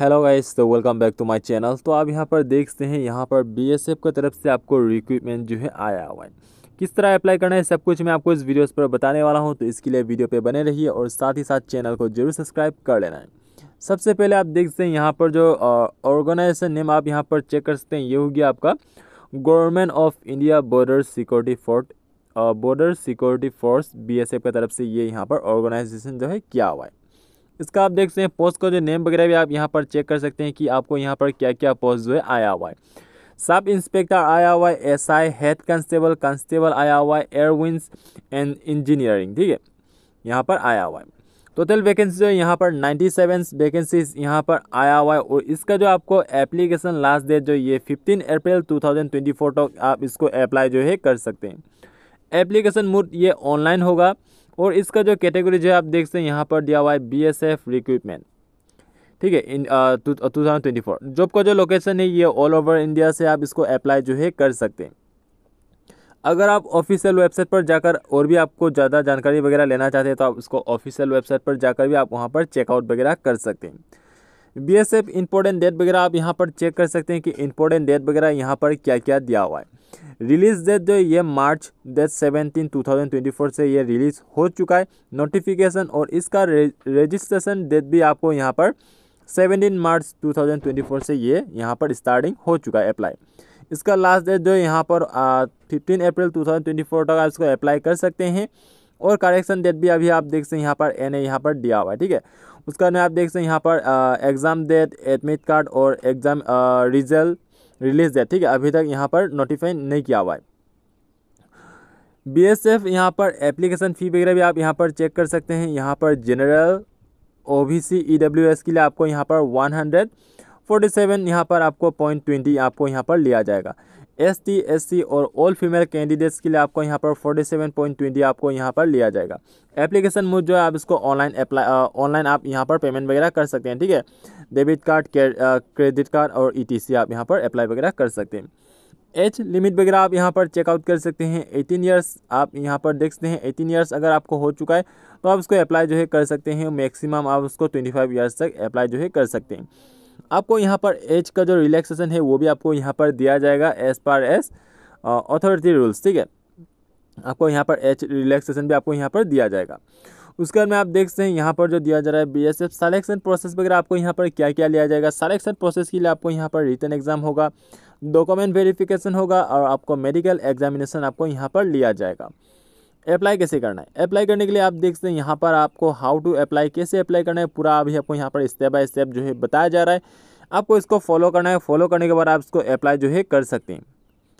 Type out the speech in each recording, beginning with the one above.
hello guys तो welcome back to my channel तो आप यहाँ पर देखते हैं यहाँ पर बीएसएफ की तरफ से आपको रिक्रूटमेंट जो है आया हुआ है किस तरह अप्लाई करना है सब कुछ मैं आपको इस वीडियोस पर बताने वाला हूँ तो इसके लिए वीडियो पे बने रहिए और साथ ही साथ चैनल को जरूर सब्सक्राइब कर लेना है सबसे पहले आप देखते हैं यहाँ पर जो ऑर्गेनाइजेशन नेम आप यहाँ पर चेक कर सकते हैं ये हो गया आपका government of India border security fort border security force B की तरफ से ये यहाँ पर ऑर्गेनाइजेशन जो है किया हुआ है इसका आप देख सकते हैं पोस्ट का जो नेम वगैरह भी आप यहाँ पर चेक कर सकते हैं कि आपको यहाँ पर क्या क्या पोस्ट जो है आया हुआ है सब इंस्पेक्टर आया हुआ है S I head constable constable आया हुआ है एयरविंस एंड इंजीनियरिंग ठीक है यहाँ पर आया हुआ है टोटल वैकेंसी जो है यहाँ पर 97 सेवन वैकेंसीज यहाँ पर आया हुआ है और इसका जो आपको एप्लीकेशन लास्ट डेट जो ये 15 अप्रैल 2024 तक आप इसको अप्लाई जो है कर सकते हैं एप्लीकेशन मोड ये ऑनलाइन होगा और इसका जो कैटेगरी जो है आप देख सकते हैं यहाँ पर दिया हुआ है बी एस एफ रिक्रूटमेंट ठीक है in two thousand twenty four job का जो लोकेशन है ये ऑल ओवर इंडिया से आप इसको अप्लाई जो है कर सकते हैं अगर आप ऑफिशियल वेबसाइट पर जाकर और भी आपको ज़्यादा जानकारी वगैरह लेना चाहते हैं तो आप इसको ऑफिशियल वेबसाइट पर जाकर भी आप वहाँ पर चेकआउट वगैरह कर सकते हैं B S F important date वगैरह आप यहाँ पर चेक कर सकते हैं कि इम्पोर्टेंट डेट वगैरह यहाँ पर क्या क्या दिया हुआ है रिलीज डेट जो ये मार्च डेट सेवनटीन टू से ये रिलीज़ हो चुका है नोटिफिकेशन और इसका रजिस्ट्रेशन डेट भी आपको यहाँ पर 17 मार्च 2024 से ये यहाँ पर स्टार्टिंग हो चुका है अप्लाई इसका लास्ट डेट जो है यहाँ पर फिफ्टीन अप्रैल 2024 तक आप इसको अप्लाई कर सकते हैं और करेक्शन डेट भी अभी आप देख सकते हैं यहाँ पर एन ए यहाँ पर दिया हुआ है ठीक है उसका नाम आप देख सकते हैं यहाँ पर एग्ज़ाम डेट एडमिट कार्ड और एग्ज़ाम रिजल्ट रिलीज डेट ठीक है अभी तक यहाँ पर नोटिफाई नहीं किया हुआ है बी एस एफ यहाँ पर एप्लीकेशन फ़ी वगैरह भी आप यहाँ पर चेक कर सकते हैं यहाँ पर general O B C E W S के लिए आपको यहाँ पर वन हंड्रेड फोर्टी सेवन यहाँ पर आपको पॉइंट ट्वेंटी आपको यहाँ पर लिया जाएगा एस टी एस सी और ऑल फीमेल कैंडिडेट्स के लिए आपको यहाँ पर 47.20 आपको यहाँ पर लिया जाएगा एप्लीकेशन मुझ जो है आप इसको ऑनलाइन अप्लाई ऑनलाइन आप यहाँ पर पेमेंट वगैरह कर सकते हैं ठीक है डेबिट कार्ड क्रेडिट कार्ड और ई e आप यहाँ पर अप्लाई वगैरह कर सकते हैं एज लिमिट वगैरह आप यहाँ पर चेकआउट कर सकते हैं एटीन ईयर्स आप यहाँ पर देख सकते हैं एटीन ईयर्स अगर आपको हो चुका है तो आप उसको अप्लाई जो है कर सकते हैं मैक्सिमम आप उसको फाइव ईयर्स तक अप्लाई जो है कर सकते हैं आपको यहाँ पर एज का जो रिलैक्सेशन है वो भी आपको यहाँ पर दिया जाएगा as per as authority rules ठीक है आपको यहाँ पर एज रिलैक्सेशन भी आपको यहाँ पर दिया जाएगा उसके बाद में आप देख सकते हैं यहाँ पर जो दिया जा रहा है B S F selection process वगैरह आपको यहाँ पर क्या क्या लिया जाएगा सलेक्शन प्रोसेस के लिए आपको यहाँ पर रिटर्न एग्जाम होगा डॉक्यूमेंट वेरिफिकेशन होगा और आपको मेडिकल एग्जामिनेशन आपको यहाँ पर लिया जाएगा अप्लाई कैसे करना है अप्लाई करने के लिए आप देख सकते हैं यहाँ पर आपको हाउ टू अप्लाई कैसे अप्लाई करना है पूरा अभी आपको यहाँ पर स्टेप बाय स्टेप जो है बताया जा रहा है आपको इसको फॉलो करना है फॉलो करने के बाद आप इसको अप्लाई जो है कर सकते हैं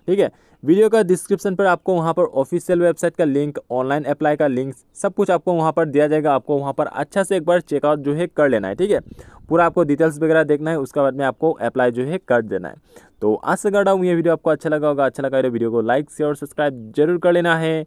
ठीक है वीडियो का डिस्क्रिप्शन पर आपको वहाँ पर ऑफिशियल वेबसाइट का लिंक ऑनलाइन अप्लाई का लिंक सब कुछ आपको वहाँ पर दिया जाएगा आपको वहाँ पर अच्छा से एक बार चेकआउट जो है कर लेना है ठीक है पूरा आपको डिटेल्स वगैरह देखना है उसके बाद में आपको अप्लाई जो है कर देना है तो आशा कर रहा हूँ ये वीडियो आपको अच्छा लगा होगा अच्छा लगा वीडियो तो को लाइक शेयर और सब्सक्राइब जरूर कर लेना है